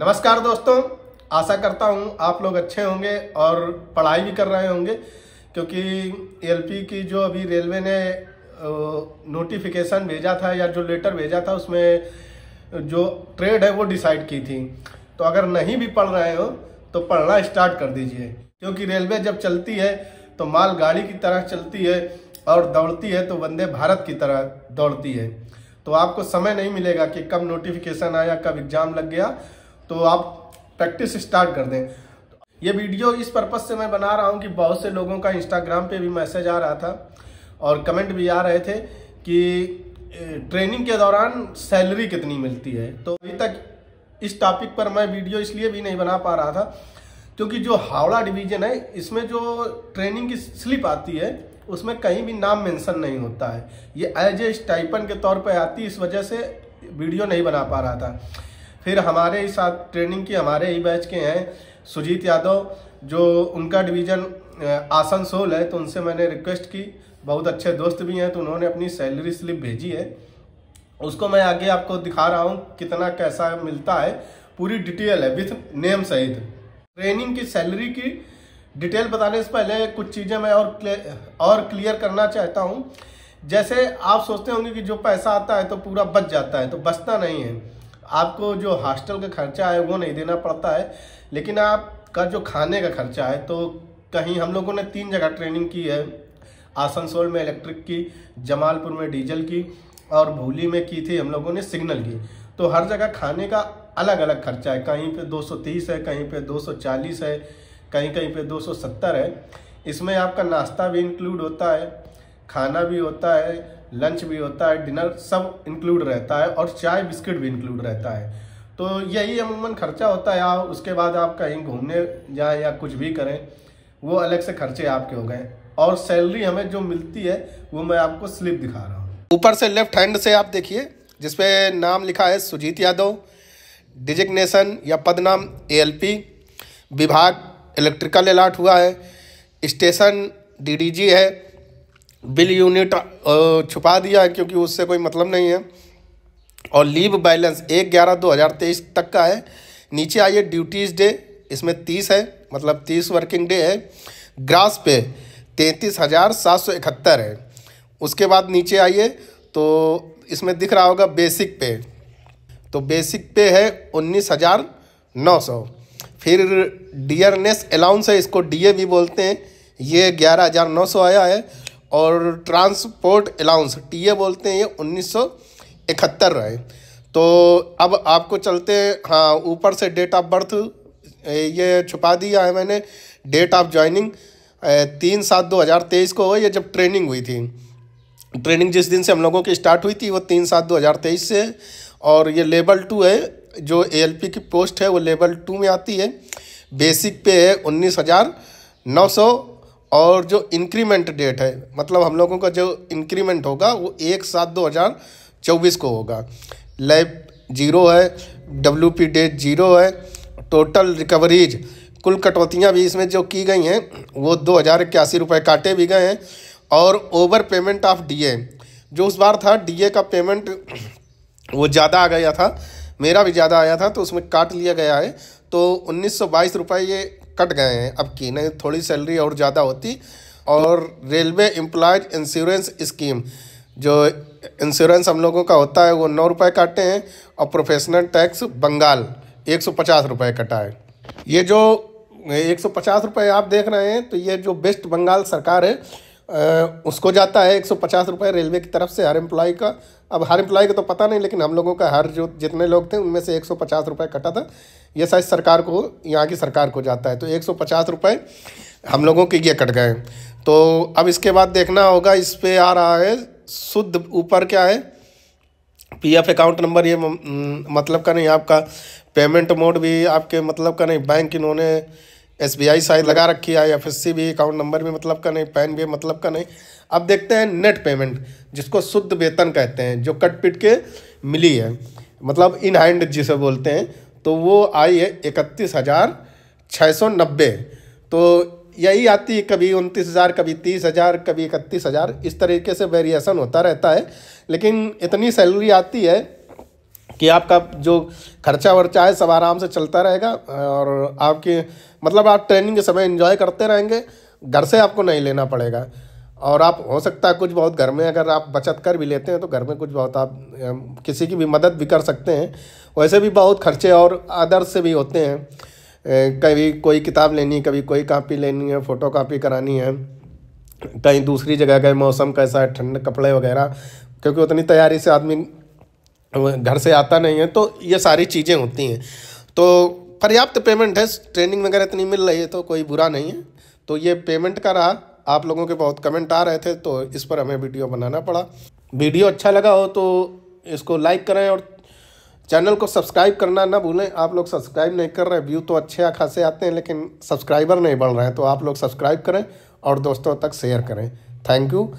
नमस्कार दोस्तों आशा करता हूँ आप लोग अच्छे होंगे और पढ़ाई भी कर रहे होंगे क्योंकि एलपी की जो अभी रेलवे ने नोटिफिकेशन भेजा था या जो लेटर भेजा था उसमें जो ट्रेड है वो डिसाइड की थी तो अगर नहीं भी पढ़ रहे हो तो पढ़ना स्टार्ट कर दीजिए क्योंकि रेलवे जब चलती है तो माल गाड़ी की तरह चलती है और दौड़ती है तो वंदे भारत की तरह दौड़ती है तो आपको समय नहीं मिलेगा कि कब नोटिफिकेशन आया कब एग्ज़ाम लग गया तो आप प्रैक्टिस स्टार्ट कर दें ये वीडियो इस पर्पज़ से मैं बना रहा हूँ कि बहुत से लोगों का इंस्टाग्राम पे भी मैसेज आ रहा था और कमेंट भी आ रहे थे कि ट्रेनिंग के दौरान सैलरी कितनी मिलती है तो अभी तक इस टॉपिक पर मैं वीडियो इसलिए भी नहीं बना पा रहा था क्योंकि जो हावड़ा डिवीजन है इसमें जो ट्रेनिंग की स्लिप आती है उसमें कहीं भी नाम मेंशन नहीं होता है ये एज ए स्टाइपन के तौर पर आती इस वजह से वीडियो नहीं बना पा रहा था फिर हमारे ही साथ ट्रेनिंग की हमारे ही बैच के हैं सुजीत यादव जो उनका डिवीज़न आसनसोल है तो उनसे मैंने रिक्वेस्ट की बहुत अच्छे दोस्त भी हैं तो उन्होंने अपनी सैलरी स्लिप भेजी है उसको मैं आगे आपको दिखा रहा हूँ कितना कैसा मिलता है पूरी डिटेल है विथ नेम सहित ट्रेनिंग की सैलरी की डिटेल बताने से पहले कुछ चीज़ें मैं और क्लियर, और क्लियर करना चाहता हूँ जैसे आप सोचते होंगे कि जो पैसा आता है तो पूरा बच जाता है तो बचता नहीं है आपको जो हॉस्टल का खर्चा है वो नहीं देना पड़ता है लेकिन आपका जो खाने का खर्चा है तो कहीं हम लोगों ने तीन जगह ट्रेनिंग की है आसनसोल में इलेक्ट्रिक की जमालपुर में डीजल की और भूली में की थी हम लोगों ने सिग्नल की तो हर जगह खाने का अलग अलग खर्चा है कहीं पे 230 है कहीं पे 240 है कहीं कहीं पे 270 है इसमें आपका नाश्ता भी इंक्लूड होता है खाना भी होता है लंच भी होता है डिनर सब इंक्लूड रहता है और चाय बिस्किट भी इंक्लूड रहता है तो यही अमूमन खर्चा होता है आप उसके बाद आप कहीं घूमने जाएँ या कुछ भी करें वो अलग से खर्चे आपके हो गए और सैलरी हमें जो मिलती है वो मैं आपको स्लिप दिखा रहा हूँ ऊपर से लेफ्ट हैंड से आप देखिए जिसपे नाम लिखा है सुजीत यादव डिजिग्नेशन या पदनाम एएलपी विभाग इलेक्ट्रिकल अलाट हुआ है स्टेशन डीडीजी है बिल यूनिट छुपा दिया है क्योंकि उससे कोई मतलब नहीं है और लीव बैलेंस एक ग्यारह दो हज़ार तेईस तक का है नीचे आइए ड्यूटीज डे इसमें तीस है मतलब तीस वर्किंग डे है ग्रास पे तैंतीस हज़ार सात सौ इकहत्तर है उसके बाद नीचे आइए तो इसमें दिख रहा होगा बेसिक पे तो बेसिक पे है उन्नीस हज़ार नौ सौ फिर डियरनेस अलाउंस है इसको डी भी बोलते हैं ये ग्यारह हज़ार नौ सौ आया है और ट्रांसपोर्ट अलाउंस टीए बोलते हैं ये उन्नीस सौ इकहत्तर रहे तो अब आपको चलते हाँ ऊपर से डेट ऑफ बर्थ ये छुपा दिया है मैंने डेट ऑफ ज्वाइनिंग तीन सात दो हज़ार तेईस को ये जब ट्रेनिंग हुई थी ट्रेनिंग जिस दिन से हम लोगों की स्टार्ट हुई थी वो तीन सात दो हज़ार तेईस से और ये लेवल टू है जो एएलपी की पोस्ट है वो लेवल टू में आती है बेसिक पे है उन्नीस हज़ार नौ सौ और जो इंक्रीमेंट डेट है मतलब हम लोगों का जो इंक्रीमेंट होगा वो एक सात दो हज़ार चौबीस को होगा लैब जीरो है डब्ल्यू पी डेट जीरो है टोटल रिकवरीज कुल कटौतियाँ भी इसमें जो की गई हैं वो दो हज़ार इक्यासी रुपये काटे भी गए हैं और ओवर पेमेंट ऑफ डीए जो उस बार था डीए का पेमेंट वो ज़्यादा आ गया था मेरा भी ज़्यादा आया था तो उसमें काट लिया गया है तो उन्नीस सौ बाईस रुपये ये कट गए हैं अब की नहीं थोड़ी सैलरी और ज़्यादा होती और रेलवे एम्प्लॉयज इंश्योरेंस स्कीम जो इंश्योरेंस हम लोगों का होता है वो नौ रुपये काटे हैं और प्रोफेशनल टैक्स बंगाल एक सौ पचास रुपये कटा है ये जो एक सौ पचास रुपये आप देख रहे हैं तो ये जो वेस्ट बंगाल सरकार है उसको जाता है एक सौ पचास रुपये रेलवे की तरफ से हर एम्प्लॉय का अब हर एम्प्लॉय का तो पता नहीं लेकिन हम लोगों का हर जो जितने लोग थे उनमें से एक सौ पचास रुपये कटा था ये शायद सरकार को यहाँ की सरकार को जाता है तो एक सौ पचास रुपये हम लोगों के ये कट गए तो अब इसके बाद देखना होगा इस पर आ रहा है शुद्ध ऊपर क्या है एफ़ अकाउंट नंबर ये मतलब का नहीं आपका पेमेंट मोड भी आपके मतलब का नहीं बैंक इन्होंने एस बी आई शायद लगा रखी है एफ एस सी भी अकाउंट नंबर भी मतलब का नहीं पैन भी मतलब का नहीं अब देखते हैं नेट पेमेंट जिसको शुद्ध वेतन कहते हैं जो कट पिट के मिली है मतलब इन हैंड जिसे बोलते हैं तो वो आई है इकतीस हज़ार छः सौ नब्बे तो यही आती है कभी उनतीस हज़ार कभी तीस हज़ार कभी इकतीस हज़ार इस तरीके से वेरिएशन होता रहता है लेकिन इतनी सैलरी आती है कि आपका जो खर्चा वर्चा है सब आराम से चलता रहेगा और आपके मतलब आप ट्रेनिंग के समय इन्जॉय करते रहेंगे घर से आपको नहीं लेना पड़ेगा और आप हो सकता है कुछ बहुत घर में अगर आप बचत कर भी लेते हैं तो घर में कुछ बहुत आप किसी की भी मदद भी कर सकते हैं वैसे भी बहुत खर्चे और आदर्श से भी होते हैं कभी कोई किताब लेनी है कभी कोई कापी लेनी है फ़ोटो कापी करानी है कहीं दूसरी जगह गए मौसम कैसा है ठंड कपड़े वगैरह क्योंकि उतनी तैयारी से आदमी घर से आता नहीं है तो ये सारी चीज़ें होती हैं तो पर्याप्त पेमेंट है ट्रेनिंग वगैरह इतनी मिल रही है तो कोई बुरा नहीं है तो ये पेमेंट का रहा आप लोगों के बहुत कमेंट आ रहे थे तो इस पर हमें वीडियो बनाना पड़ा वीडियो अच्छा लगा हो तो इसको लाइक करें और चैनल को सब्सक्राइब करना ना भूलें आप लोग सब्सक्राइब नहीं कर रहे व्यू तो अच्छे खासे आते हैं लेकिन सब्सक्राइबर नहीं बढ़ रहे हैं तो आप लोग सब्सक्राइब करें और दोस्तों तक शेयर करें थैंक यू